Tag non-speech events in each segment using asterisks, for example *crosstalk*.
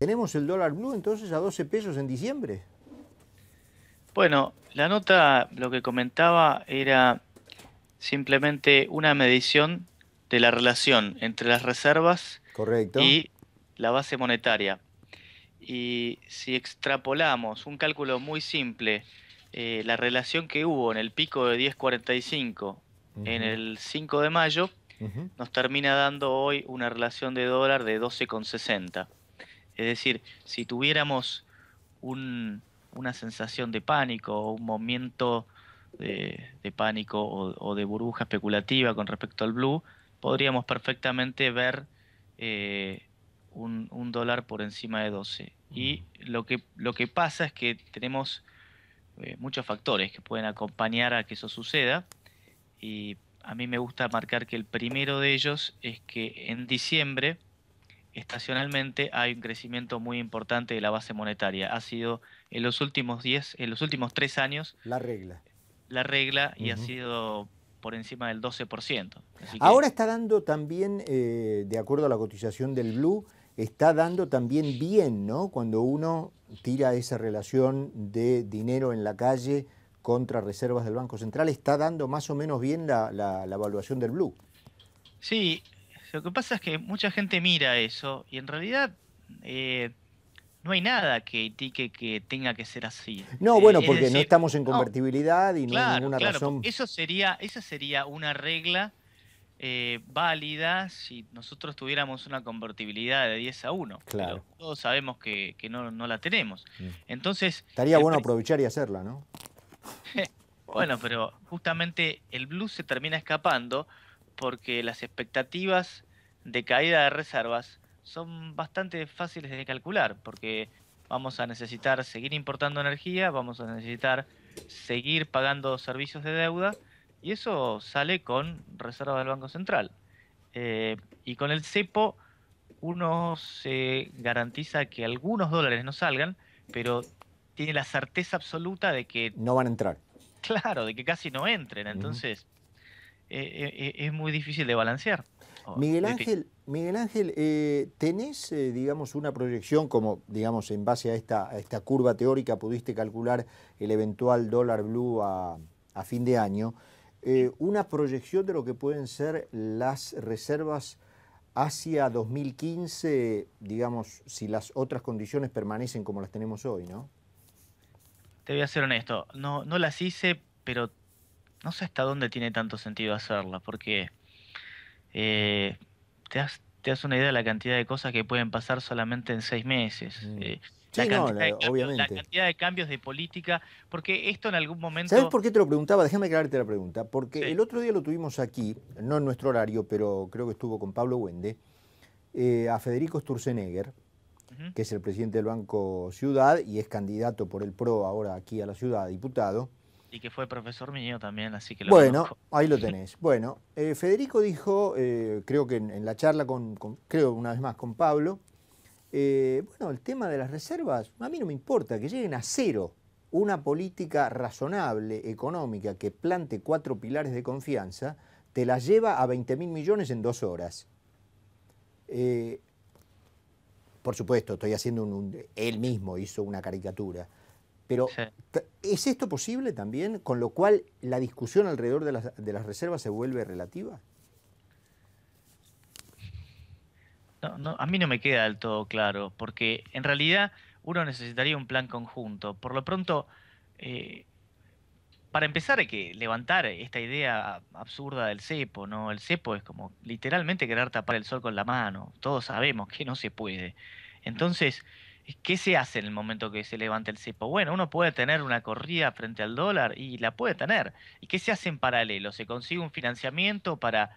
¿Tenemos el dólar blue entonces a 12 pesos en diciembre? Bueno, la nota lo que comentaba era simplemente una medición de la relación entre las reservas y la base monetaria. Y si extrapolamos un cálculo muy simple, eh, la relación que hubo en el pico de 10.45 en el 5 de mayo, nos termina dando hoy una relación de dólar de 12.60. Es decir, si tuviéramos una sensación de pánico o un momento de, pánico o, de burbuja especulativa con respecto al blue, podríamos perfectamente ver eh, un, dólar por encima de 12. Y lo que, lo que pasa es que tenemos eh, muchos factores que pueden acompañar a que eso suceda. Y a mí me gusta marcar que el primero de ellos es que en diciembre estacionalmente hay un crecimiento muy importante de la base monetaria. Ha sido en los últimos 10, en los últimos 3 años. La regla. La regla y ha sido por encima del 12%. Ahora está dando también, eh, de acuerdo a la cotización del Blue, está dando también bien, ¿no? Cuando uno tira esa relación de dinero en la calle contra reservas del Banco Central, está dando más o menos bien la, la evaluación del Blue. Sí, lo que pasa es que mucha gente mira eso y en realidad eh, no hay nada que que tenga que ser así. No, eh, bueno, porque no estamos en convertibilidad y no hay ninguna razón. Eso sería, esa sería una regla eh, válida si nosotros tuviéramos una convertibilidad de 10 a 1. Claro. Pero todos sabemos que, no, la tenemos. Mm. Entonces. Estaría bueno aprovechar y hacerla, ¿no? *laughs* bueno, pero justamente el blues se termina escapando porque las expectativas de caída de reservas son bastante fáciles de calcular, porque vamos a necesitar seguir importando energía, vamos a necesitar seguir pagando servicios de deuda, y eso sale con reservas del Banco Central. Eh, y con el cepo uno se garantiza que algunos dólares no salgan, pero tiene la certeza absoluta de que... No van a entrar. Claro, de que casi no entren. Entonces, eh, eh, es muy difícil de balancear. Miguel Ángel, Miguel Ángel, eh, ¿tenés, digamos, una proyección como, digamos, en base a esta, esta curva teórica pudiste calcular el eventual dólar blue a, fin de año? ¿Una proyección de lo que pueden ser las reservas hacia 2015, digamos, si las otras condiciones permanecen como las tenemos hoy, no? Te voy a ser honesto, no, no las hice, pero no sé hasta dónde tiene tanto sentido hacerla, porque eh, te, das, una idea de la cantidad de cosas que pueden pasar solamente en seis meses. la obviamente. La cantidad de cambios de política, porque esto en algún momento... ¿Sabes por qué te lo preguntaba? Déjame aclararte la pregunta. Porque el otro día lo tuvimos aquí, no en nuestro horario, pero creo que estuvo con Pablo Wende, eh, a Federico Sturzenegger, que es el presidente del Banco Ciudad y es candidato por el PRO ahora aquí a la ciudad, diputado y que fue profesor mío también, así que lo Bueno, ahí lo *laughs* tenés. Bueno, eh, Federico dijo, eh, creo que en, la charla con, creo una vez más con Pablo, eh, bueno, el tema de las reservas, a mí no me importa, que lleguen a cero una política razonable, económica, que plante cuatro pilares de confianza, te la lleva a 20 mil millones en dos horas. por supuesto, estoy haciendo un, Él mismo hizo una caricatura pero ¿es esto posible también? Con lo cual la discusión alrededor de las, reservas se vuelve relativa. a mí no me queda del todo claro, porque en realidad uno necesitaría un plan conjunto. Por lo pronto, eh, para empezar hay que levantar esta idea absurda del cepo, ¿no? El cepo es como literalmente querer tapar el sol con la mano. Todos sabemos que no se puede. Entonces, ¿qué se hace en el momento que se levanta el cepo? Bueno, uno puede tener una corrida frente al dólar y la puede tener. ¿Y qué se hace en paralelo? ¿Se consigue un financiamiento para,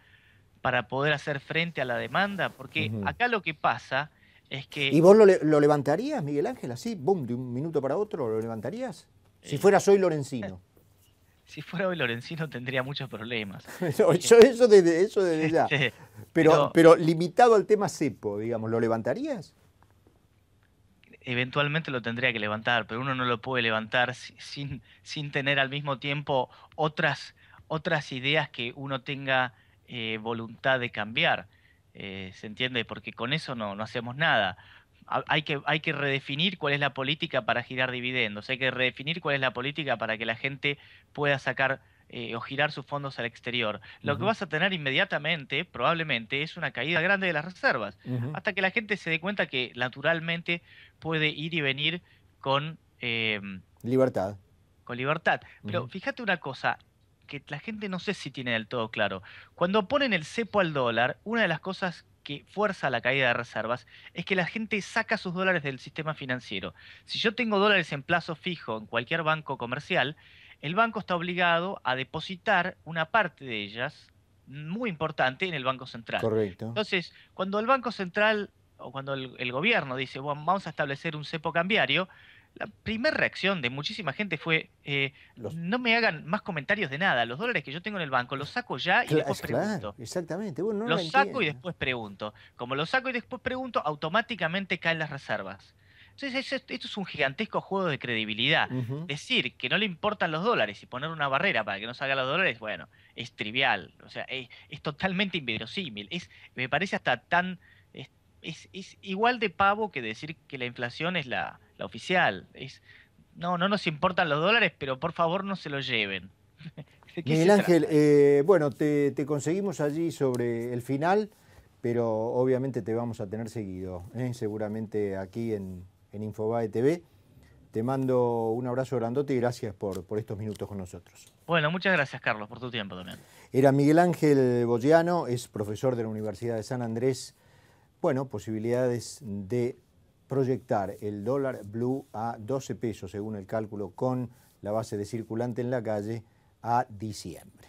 para poder hacer frente a la demanda? Porque acá lo que pasa es que... ¿Y vos lo, levantarías, Miguel Ángel, así, boom, de un minuto para otro, lo levantarías? Si eh, fuera Soy hoy Lorencino. *laughs* si fuera hoy Lorencino tendría muchos problemas. *laughs* eso desde, eso desde ya. *laughs* pero, pero limitado al tema cepo, digamos, ¿lo levantarías? eventualmente lo tendría que levantar, pero uno no lo puede levantar sin, sin tener al mismo tiempo otras, otras ideas que uno tenga eh, voluntad de cambiar. Eh, ¿Se entiende? Porque con eso no, no hacemos nada. Hay que, hay que redefinir cuál es la política para girar dividendos, hay que redefinir cuál es la política para que la gente pueda sacar eh, o girar sus fondos al exterior. Lo que vas a tener inmediatamente, probablemente, es una caída grande de las reservas, hasta que la gente se dé cuenta que naturalmente puede ir y venir con... Em, libertad. Con libertad. Pero fíjate una cosa, que la gente no sé si tiene del todo claro. Cuando ponen el cepo al dólar, una de las cosas que fuerza la caída de reservas es que la gente saca sus dólares del sistema financiero. Si yo tengo dólares en plazo fijo en cualquier banco comercial, el banco está obligado a depositar una parte de ellas muy importante en el Banco Central. Correcto. Entonces, cuando el Banco Central o cuando el, gobierno dice, bueno, vamos a establecer un cepo cambiario, la primera reacción de muchísima gente fue, eh, no me hagan más comentarios de nada, los dólares que yo tengo en el banco los saco ya y después pregunto. exactamente. los saco y después pregunto. Como los saco y después pregunto, automáticamente caen las reservas. Entonces, esto es un gigantesco juego de credibilidad. Decir que no le importan los dólares y poner una barrera para que no salga los dólares, bueno, es trivial. O sea, es, totalmente inverosímil. Es, me parece hasta tan. Es, igual de pavo que decir que la inflación es la, oficial. Es, no, no nos importan los dólares, pero por favor no se los lleven. *laughs* Miguel Ángel, eh, bueno, te, conseguimos allí sobre el final, pero obviamente te vamos a tener seguido, ¿eh? seguramente aquí en, en Infobae TV. Te mando un abrazo grandote y gracias por, por estos minutos con nosotros. Bueno, muchas gracias Carlos por tu tiempo también. Era Miguel Ángel boyano es profesor de la Universidad de San Andrés. Bueno, posibilidades de proyectar el dólar blue a 12 pesos, según el cálculo con la base de circulante en la calle, a diciembre.